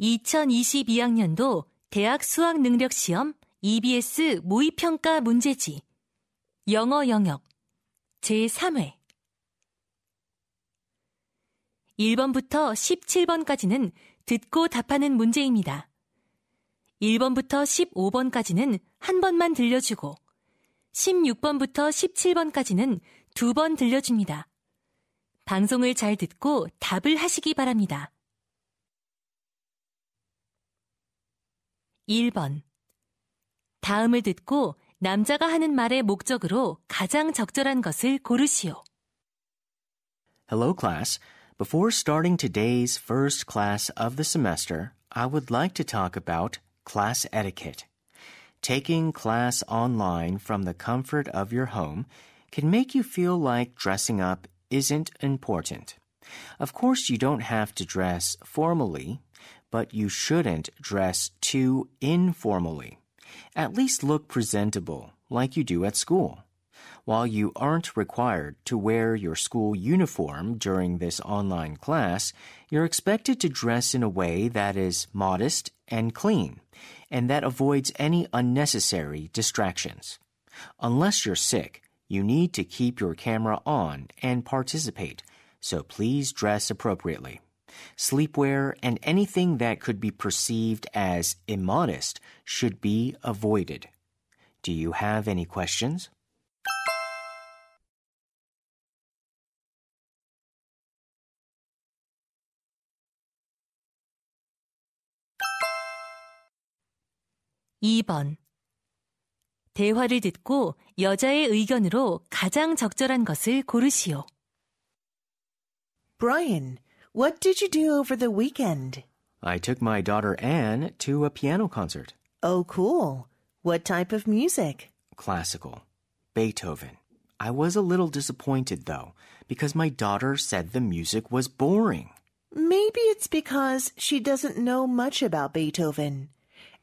2022학년도 대학 수학 능력 시험 EBS 모의평가 문제지 영어 영역 제3회 1번부터 17번까지는 듣고 답하는 문제입니다. 1번부터 15번까지는 한 번만 들려주고 16번부터 17번까지는 두 번 들려줍니다. 방송을 잘 듣고 답을 하시기 바랍니다. 1번. 다음을 듣고 남자가 하는 말의 목적으로 가장 적절한 것을 고르시오. Hello, class. Before starting today's first class of the semester, I would like to talk about class etiquette. Taking class online from the comfort of your home can make you feel like dressing up isn't important. Of course, you don't have to dress formally but you shouldn't dress too informally. At least look presentable, like you do at school. While you aren't required to wear your school uniform during this online class, you're expected to dress in a way that is modest and clean, and that avoids any unnecessary distractions. Unless you're sick, you need to keep your camera on and participate, so please dress appropriately. Sleepwear and anything that could be perceived as immodest should be avoided. Do you have any questions? (2번) 대화를 듣고 여자의 의견으로 가장 적절한 것을 고르시오. Brian, what did you do over the weekend? I took my daughter Anne to a piano concert. Oh, cool. What type of music? Classical. Beethoven. I was a little disappointed, though, because my daughter said the music was boring. Maybe it's because she doesn't know much about Beethoven.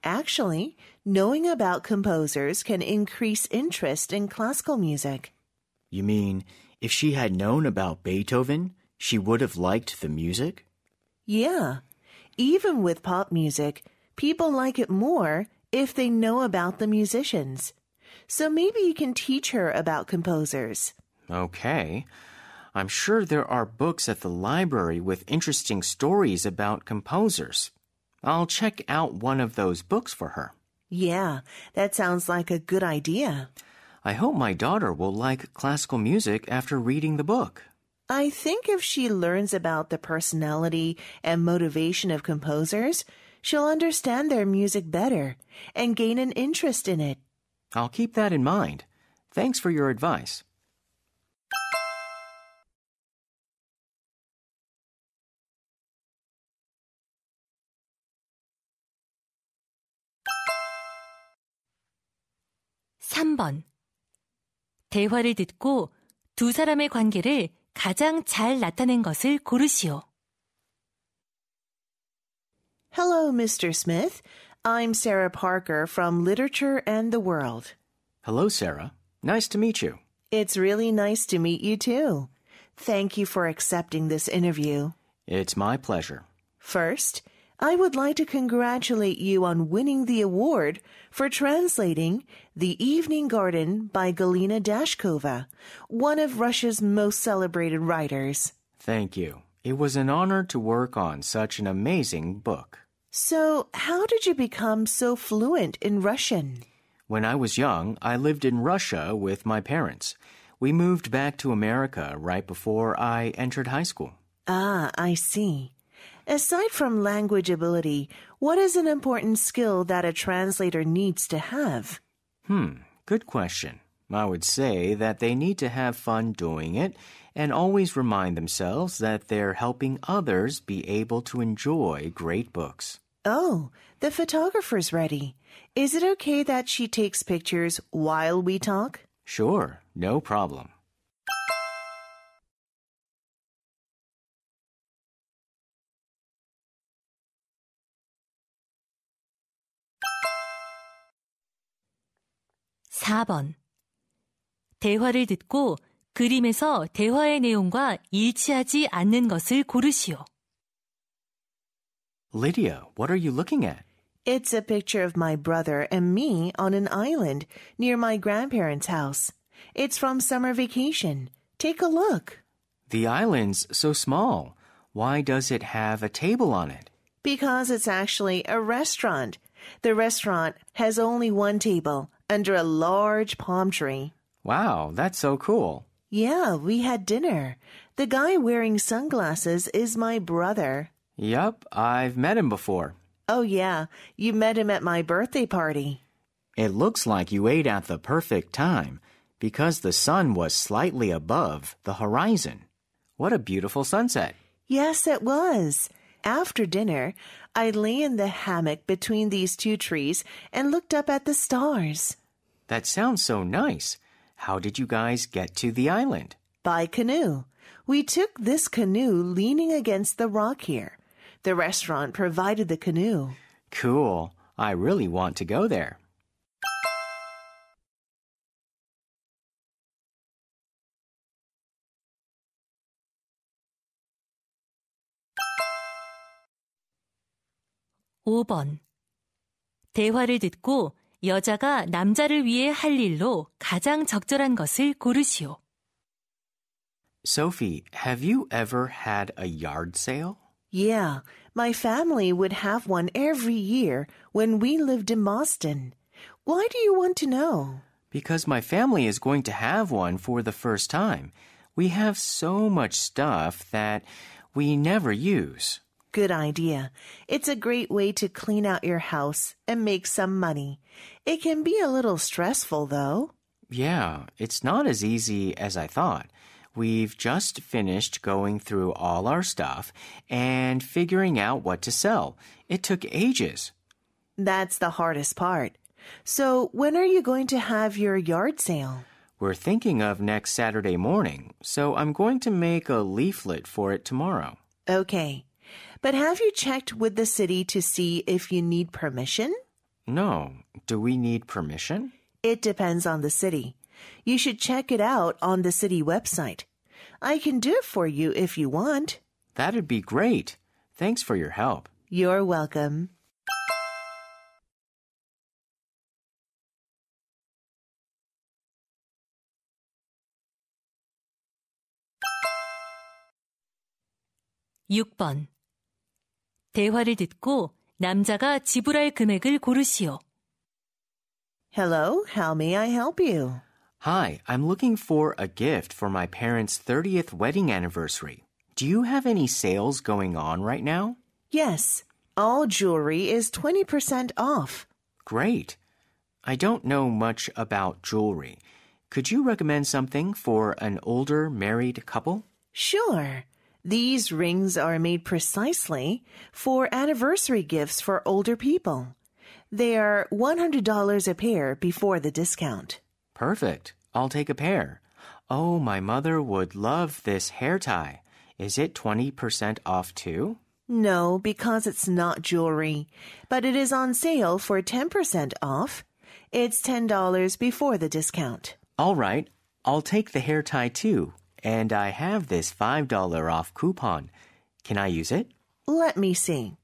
Actually, knowing about composers can increase interest in classical music. You mean if she had known about Beethoven, she would have liked the music? Yeah. Even with pop music, people like it more if they know about the musicians. So maybe you can teach her about composers. Okay. I'm sure there are books at the library with interesting stories about composers. I'll check out one of those books for her. Yeah, that sounds like a good idea. I hope my daughter will like classical music after reading the book. I think if she learns about the personality and motivation of composers, she'll understand their music better and gain an interest in it. I'll keep that in mind. Thanks for your advice. (3번) 대화를 듣고 두 사람의 관계를 가장 잘 나타낸 것을 고르시오. Hello, Mr. Smith. I'm Sarah Parker from Literature and the World. Hello, Sarah. Nice to meet you. It's really nice to meet you, too. Thank you for accepting this interview. It's my pleasure. First, I would like to congratulate you on winning the award for translating The Evening Garden by Galina Dashkova, one of Russia's most celebrated writers. Thank you. It was an honor to work on such an amazing book. So, how did you become so fluent in Russian? When I was young, I lived in Russia with my parents. We moved back to America right before I entered high school. Ah, I see. Aside from language ability, what is an important skill that a translator needs to have? Hmm, good question. I would say that they need to have fun doing it and always remind themselves that they're helping others be able to enjoy great books. Oh, the photographer's ready. Is it okay that she takes pictures while we talk? Sure, no problem. 4번. 대화를 듣고 그림에서 대화의 내용과 일치하지 않는 것을 고르시오. Lydia, what are you looking at? It's a picture of my brother and me on an island near my grandparents' house. It's from summer vacation. Take a look. The island's so small. Why does it have a table on it? Because it's actually a restaurant. The restaurant has only one table, under a large palm tree. Wow, that's so cool. Yeah, we had dinner. The guy wearing sunglasses is my brother. Yup, I've met him before. Oh, yeah, you met him at my birthday party. It looks like you ate at the perfect time because the sun was slightly above the horizon. What a beautiful sunset! Yes, it was. After dinner, I lay in the hammock between these two trees and looked up at the stars. That sounds so nice. How did you guys get to the island? By canoe. We took this canoe leaning against the rock here. The restaurant provided the canoe. Cool. I really want to go there. 5번. 대화를 듣고 여자가 남자를 위해 할 일로 가장 적절한 것을 고르시오. Sophie, have you ever had a yard sale? Yeah, my family would have one every year when we lived in Boston. Why do you want to know? Because my family is going to have one for the first time. We have so much stuff that we never use good idea. It's a great way to clean out your house and make some money. It can be a little stressful, though. Yeah, it's not as easy as I thought. We've just finished going through all our stuff and figuring out what to sell. It took ages. That's the hardest part. So, when are you going to have your yard sale? We're thinking of next Saturday morning, so I'm going to make a leaflet for it tomorrow. Okay. But have you checked with the city to see if you need permission? No. Do we need permission? It depends on the city. You should check it out on the city website. I can do it for you if you want. That'd be great. Thanks for your help. You're welcome. (6번) 대화를 듣고 남자가 지불할 금액을 고르시오. Hello, how may I help you? Hi, I'm looking for a gift for my parents' 30th wedding anniversary. Do you have any sales going on right now? Yes, all jewelry is 20% off. Great. I don't know much about jewelry. Could you recommend something for an older married couple? Sure. These rings are made precisely for anniversary gifts for older people. They are $100 a pair before the discount. Perfect. I'll take a pair. Oh, my mother would love this hair tie. Is it 20% off too? No, because it's not jewelry, but it is on sale for 10% off. It's $10 before the discount. All right, I'll take the hair tie too. And I have this $5 off coupon. Can I use it? Let me see.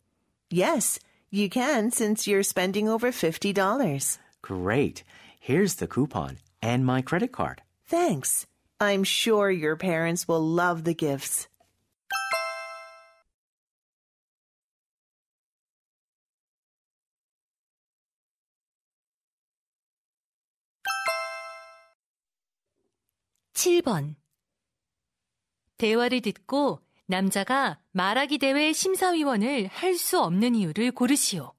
Yes, you can since you're spending over $50. Great. Here's the coupon and my credit card. Thanks. I'm sure your parents will love the gifts. (7번) 대화를 듣고 남자가 말하기 대회 심사위원을 없는 이유를 고르시오.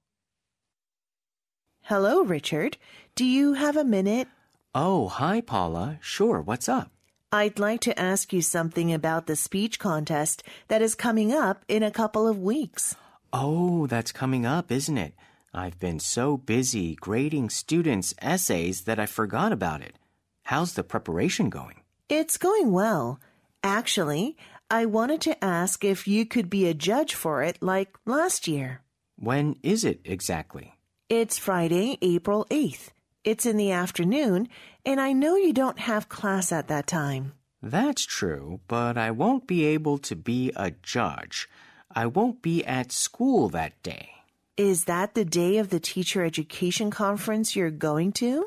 Hello, Richard. Do you have a minute? Oh, hi, Paula. Sure, what's up? I'd like to ask you something about the speech contest that is coming up in a couple of weeks. Oh, that's coming up, isn't it? I've been so busy grading students' essays that I forgot about it. How's the preparation going? It's going well. Actually, I wanted to ask if you could be a judge for it like last year. When is it exactly? It's Friday, April 8th. It's in the afternoon, and I know you don't have class at that time. That's true, but I won't be able to be a judge. I won't be at school that day. Is that the day of the teacher education conference you're going to?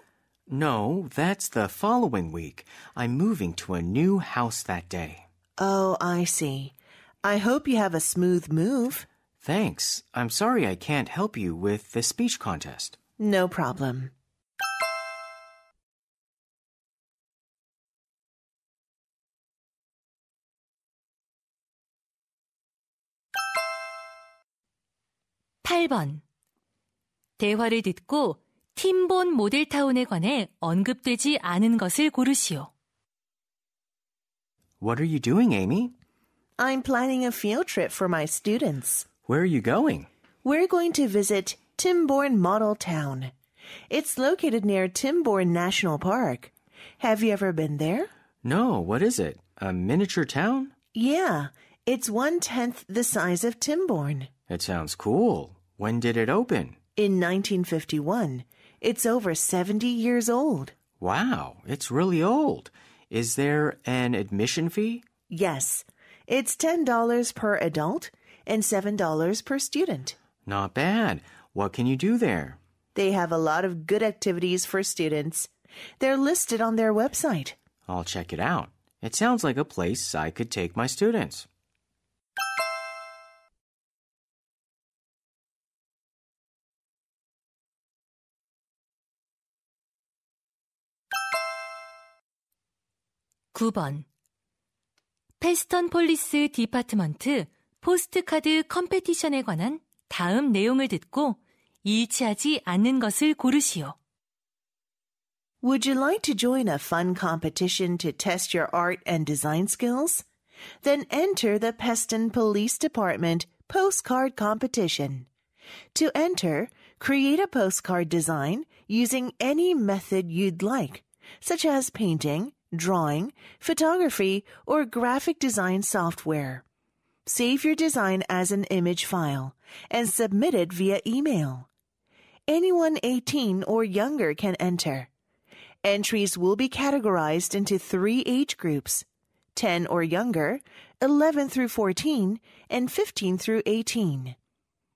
No, that's the following week. I'm moving to a new house that day. Oh, I see. I hope you have a smooth move. Thanks. I'm sorry I can't help you with the speech contest. No problem. (8번) 대화를 듣고 팀본 모델타운에 관해 언급되지 않은 것을 고르시오. What are you doing, Amy? I'm planning a field trip for my students. Where are you going? We're going to visit Timborn Model Town. It's located near Timborn National Park. Have you ever been there? No, what is it? A miniature town? Yeah, it's one tenth the size of Timborn. It sounds cool. When did it open? In 1951. It's over 70 years old. Wow, it's really old. Is there an admission fee? Yes. It's $10 per adult and $7 per student. Not bad. What can you do there? They have a lot of good activities for students. They're listed on their website. I'll check it out. It sounds like a place I could take my students. 9번. 페스턴 폴리스 디파트먼트 포스트카드 컴페티션에 관한 다음 내용을 듣고 일치하지 않는 것을 고르시오. Would you like to join a fun competition to test your art and design skills? Then enter the Peston Police Department postcard competition. To enter, create a postcard design using any method you'd like, such as painting, drawing, photography, or graphic design software. Save your design as an image file and submit it via email. Anyone 18 or younger can enter. Entries will be categorized into three age groups 10 or younger, 11 through 14, and 15 through 18.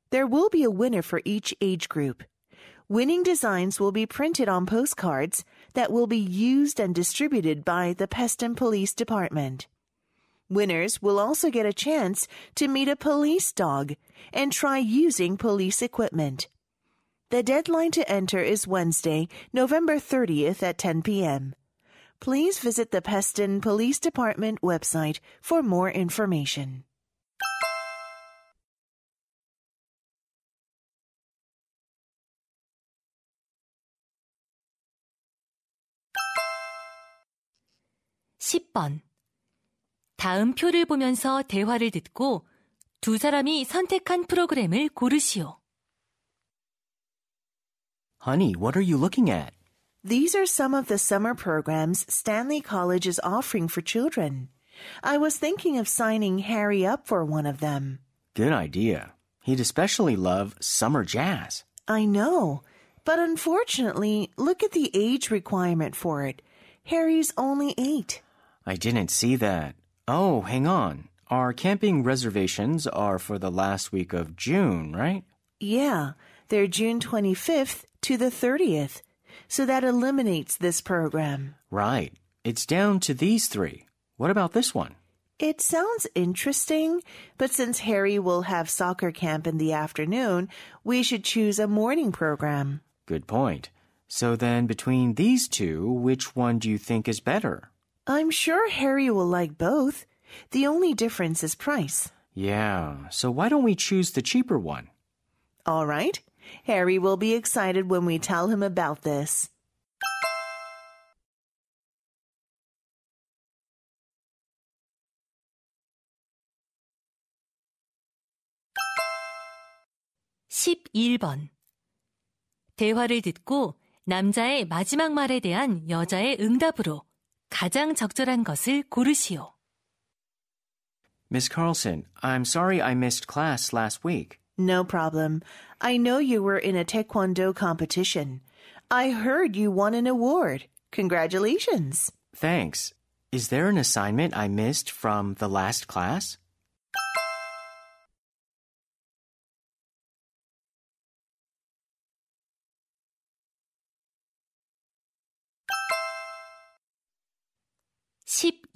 There will be a winner for each age group. Winning designs will be printed on postcards that will be used and distributed by the Peston Police Department. Winners will also get a chance to meet a police dog and try using police equipment. The deadline to enter is Wednesday, November 30th at 10 p.m. Please visit the Peston Police Department website for more information. 10번. 다음 표를 보면서 대화를 듣고 두 사람이 선택한 프로그램을 고르시오. Honey, what are you looking at? These are some of the summer programs Stanley College is offering for children. I was thinking of signing Harry up for one of them. Good idea. He'd especially love summer jazz. I know. But unfortunately, look at the age requirement for it. Harry's only eight. I didn't see that. Oh, hang on. Our camping reservations are for the last week of June, right? Yeah, they're June 25th to the 30th. So that eliminates this program. Right. It's down to these three. What about this one? It sounds interesting, but since Harry will have soccer camp in the afternoon, we should choose a morning program. Good point. So then, between these two, which one do you think is better? I'm sure Harry will like both. The only difference is price. Yeah, so why don't we choose the cheaper one? All right. Harry will be excited when we tell him about this. (11번) 대화를 듣고 남자의 마지막 말에 대한 여자의 응답으로 가장 적절한 것을 고르시오. Miss Carlson, I'm sorry I missed class last week. No problem. I know you were in a taekwondo competition. I heard you won an award. Congratulations. Thanks. Is there an assignment I missed from the last class?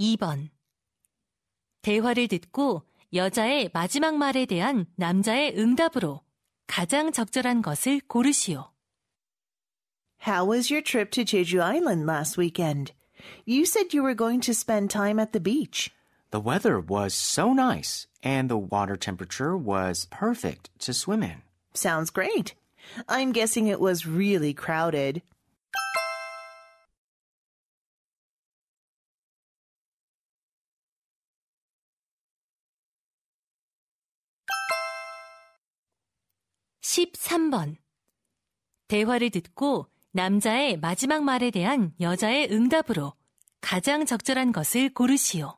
2번. 대화를 듣고 여자의 마지막 말에 대한 남자의 응답으로 가장 적절한 것을 고르시오. How was your trip to Jeju Island last weekend? You said you were going to spend time at the beach. The weather was so nice, and the water temperature was perfect to swim in. Sounds great. I'm guessing it was really crowded. 13번. 대화를 듣고 남자의 마지막 말에 대한 여자의 응답으로 가장 적절한 것을 고르시오.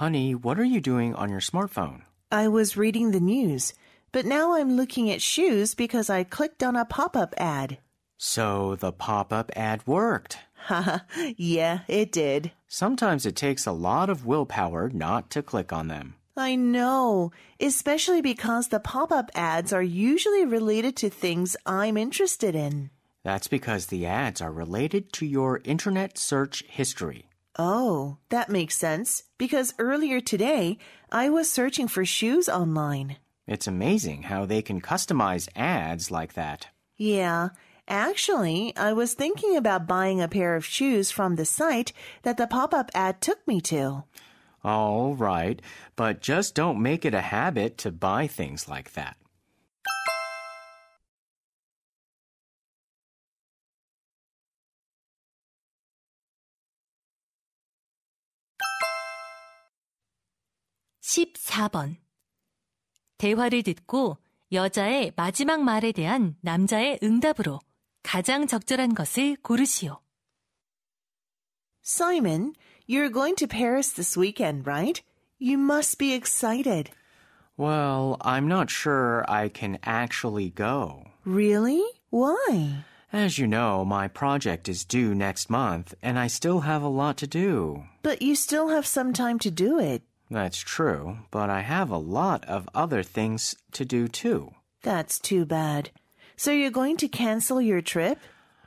Honey, what are you doing on your smartphone? I was reading the news, but now I'm looking at shoes because I clicked on a pop-up ad. So the pop-up ad worked. Haha, yeah, it did. Sometimes it takes a lot of willpower not to click on them. I know, especially because the pop up ads are usually related to things I'm interested in. That's because the ads are related to your internet search history. Oh, that makes sense. Because earlier today, I was searching for shoes online. It's amazing how they can customize ads like that. Yeah. Actually, I was thinking about buying a pair of shoes from the site that the pop up ad took me to. All right, but just don't make it a habit to buy things like that. (14번) 대화를 듣고 여자의 마지막 말에 대한 남자의 응답으로 가장 적절한 것을 고르시오. Simon, You're going to Paris this weekend, right? You must be excited. Well, I'm not sure I can actually go. Really? Why? As you know, my project is due next month, and I still have a lot to do. But you still have some time to do it. That's true, but I have a lot of other things to do too. That's too bad. So you're going to cancel your trip?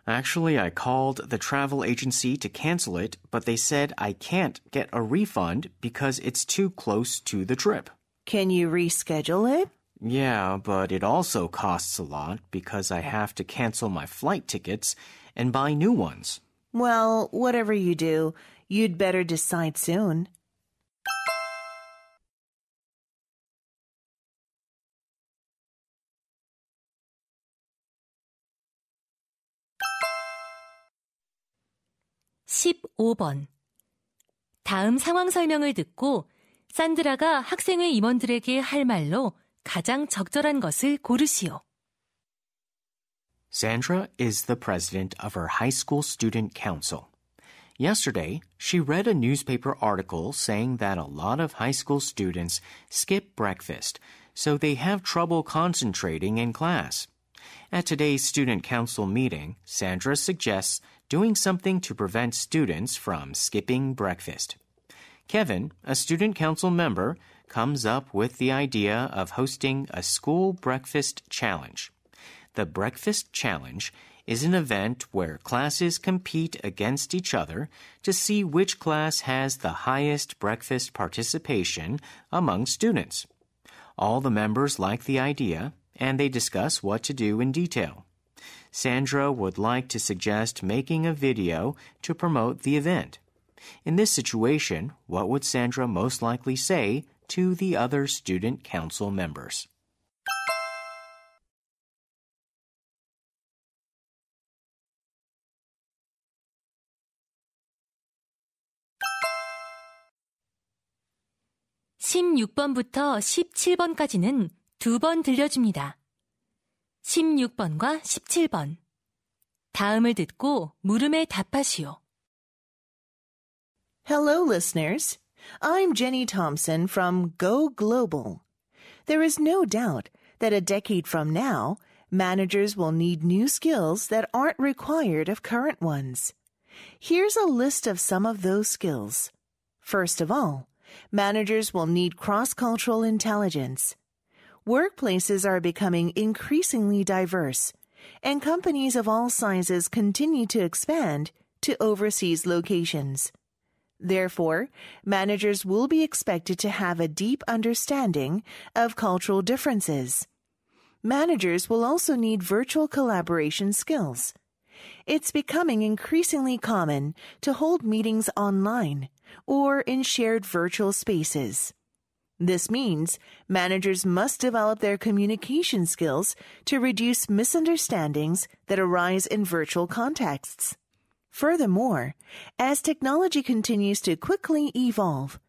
Actually, I called the travel agency to cancel it, but they said I can't get a refund because it's too close to the trip. Can you reschedule it? Yeah, but it also costs a lot because I have to cancel my flight tickets and buy new ones. Well, whatever you do, you'd better decide soon. 5번. 다음 상황 설명을 듣고 산드라가 임원들에게 할 말로 가장 적절한 것을 고르시오. Sandra is the president of her high school student council. Yesterday, she read a newspaper article saying that a lot of high school students skip breakfast, so they have trouble concentrating in class. At today's student council meeting, Sandra suggests doing something to prevent students from skipping breakfast. Kevin, a student council member, comes up with the idea of hosting a school breakfast challenge. The breakfast challenge is an event where classes compete against each other to see which class has the highest breakfast participation among students. All the members like the idea and they discuss what to do in detail. Sandra would like to suggest making a video to promote the event. In this situation, what would Sandra most likely say to the other student council members? (16번부터 17번까지는) 두 번 들려줍니다. 16번과 17번. 다음을 듣고 물음에 답하시오. Hello, listeners. I'm Jenny Thompson from Go Global. There is no doubt that a decade from now, managers will need new skills that aren't required of current ones. Here's a list of some of those skills. First of all, managers will need cross-cultural intelligence. Workplaces are becoming increasingly diverse, and companies of all sizes continue to expand to overseas locations. Therefore, managers will be expected to have a deep understanding of cultural differences. Managers will also need virtual collaboration skills. It's becoming increasingly common to hold meetings online or in shared virtual spaces. This means managers must develop their communication skills to reduce misunderstandings that arise in virtual contexts. Furthermore, as technology continues to quickly evolve,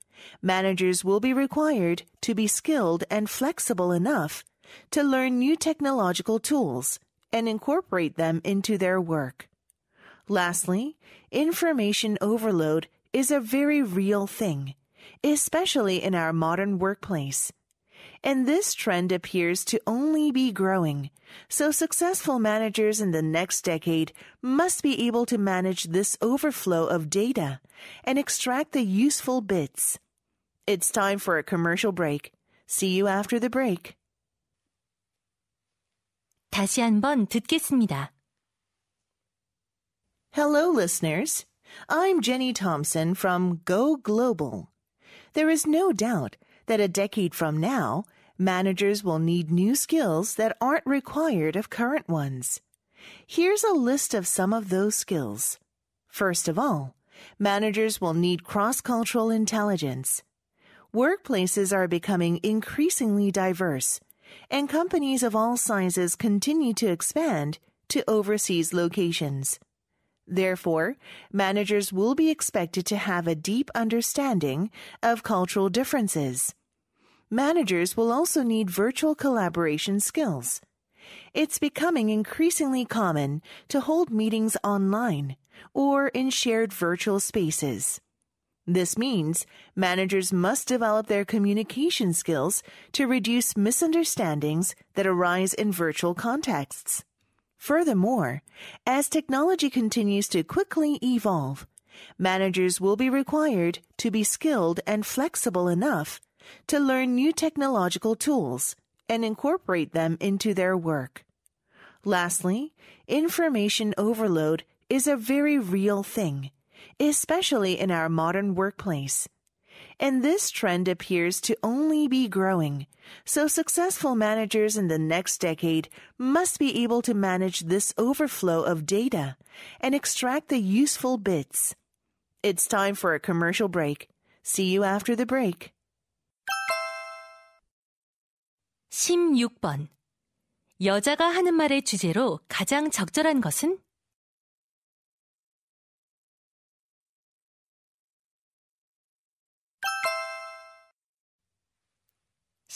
managers will be required to be skilled and flexible enough to learn new technological tools and incorporate them into their work. Lastly, information overload is a very real thing especially in our modern workplace. And this trend appears to only be growing. So successful managers in the next decade must be able to manage this overflow of data and extract the useful bits. It's time for a commercial break. See you after the break. 다시 한번 듣겠습니다. Hello listeners. I'm Jenny Thompson from Go Global. There is no doubt that a decade from now, managers will need new skills that aren't required of current ones. Here's a list of some of those skills. First of all, managers will need cross-cultural intelligence. Workplaces are becoming increasingly diverse, and companies of all sizes continue to expand to overseas locations. Therefore, managers will be expected to have a deep understanding of cultural differences. Managers will also need virtual collaboration skills. It's becoming increasingly common to hold meetings online or in shared virtual spaces. This means managers must develop their communication skills to reduce misunderstandings that arise in virtual contexts. Furthermore, as technology continues to quickly evolve, managers will be required to be skilled and flexible enough to learn new technological tools and incorporate them into their work. Lastly, information overload is a very real thing, especially in our modern workplace. And this trend appears to only be growing. So successful managers in the next decade must be able to manage this overflow of data and extract the useful bits. It's time for a commercial break. See you after the break. 16번. 여자가 하는 말의 주제로 가장 적절한 것은?